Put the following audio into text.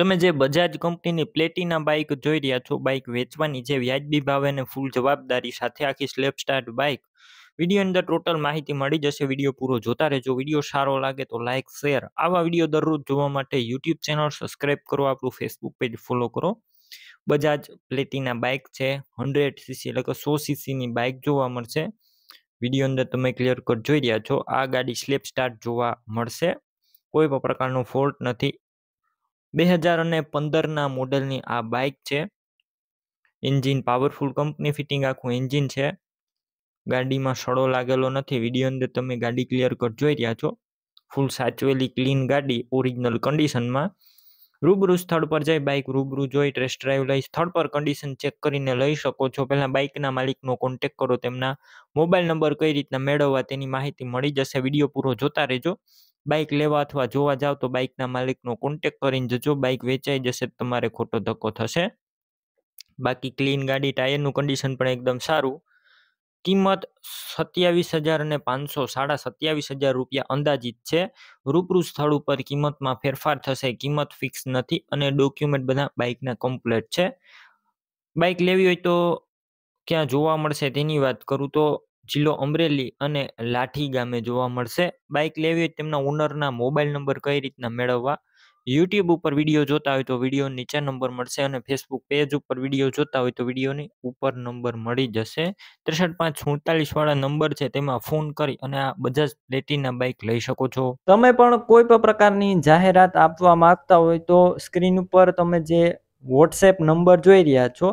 તમે જે બજાજ કંપનીની પ્લેટિના બાઇક જોઈ રહ્યા છો બાઇક વેચવાની જે વ્યાજબી ભાવે અને ફૂલ જવાબદારી સાથે આખી સ્લેપ સ્ટાર્ટ બાઇક વિડીયો અંદર ટોટલ માહિતી મળી જશે વિડીયો પૂરો જોતા રહેજો વિડીયો સારો લાગે તો લાઇક શેર આવા વિડીયો દરરોજ જોવા માટે યુટ્યુબ ચેનલ સબસ્ક્રાઇબ કરો આપણું ફેસબુક પેજ ફોલો કરો બજાજ પ્લેટિના બાઇક છે હંડ્રેડ સીસી એટલે કે સો સીસીની બાઇક જોવા મળશે વિડીયો અંદર તમે ક્લિયર કટ જોઈ રહ્યા છો આ ગાડી સ્લેપ સ્ટાર્ટ જોવા મળશે કોઈ પણ પ્રકારનો ફોલ્ટ નથી બે હજાર અને પંદરના મોડલની આ બાઇક છે એન્જિન પાવરફુલ કંપની ફિટિંગ આખું એન્જિન છે ગાડીમાં સડો લાગેલો નથી વિડીયો અંદર તમે ગાડી ક્લિયર કટ જોઈ રહ્યા છો ફૂલ સાચવેલી ક્લીન ગાડી ઓરિજિનલ કન્ડિશનમાં રૂબરૂ સ્થળ પર જઈ બાઇક રૂબરૂ જોઈ ટેસ્ટ ડ્રાઈવ લઈ સ્થળ પર કન્ડિશન ચેક કરીને લઈ શકો છો પહેલાં બાઇકના માલિકનો કોન્ટેક કરો તેમના મોબાઈલ નંબર કઈ રીતના મેળવવા તેની માહિતી મળી જશે વિડીયો પૂરો જોતા રહેજો બાઇક લેવા અથવા જોવા જાવ તો બાઇકના માલિકનો કોન્ટેક કરીને જજો બાઇક વેચાઈ જશે તમારે ખોટો ધક્કો થશે બાકી ક્લીન ગાડી ટાયરનું કન્ડિશન પણ એકદમ સારું કિંમત સત્યાવીસ હજાર અને પાંચસો સાડા સત્યાવીસ હજાર રૂપિયા અંદાજિત છે રૂબરૂ સ્થળ ઉપર કિંમતમાં ફેરફાર થશે કિંમત ફિક્સ નથી અને ડોક્યુમેન્ટ બધા બાઇકના કમ્પ્લેટ છે બાઇક લેવી હોય તો ક્યાં જોવા મળશે તેની વાત કરું તો જિલ્લો અમરેલી અને લાઠી ગામે જોવા મળશે બાઇક લેવી હોય તેમના ઓનરના મોબાઈલ નંબર કઈ રીતના મેળવવા યુટ્યુબ ઉપર વિડીયો જોતા હોય તો વિડીયો નીચે નંબર મળશે અને ફેસબુક પેજ ઉપર વિડીયો જોતા હોય તો વિડીયોની ઉપર નંબર મળી જશે ત્રેસઠ પાંચ સુડતાલીસ વાળા નંબર છે તેમાં ફોન કરી અને આ બજાજ પ્લેટિના બાઇક લઈ શકો છો તમે પણ કોઈ પણ પ્રકારની જાહેરાત આપવા માંગતા હોય તો સ્ક્રીન ઉપર તમે જે વોટ્સએપ નંબર જોઈ રહ્યા છો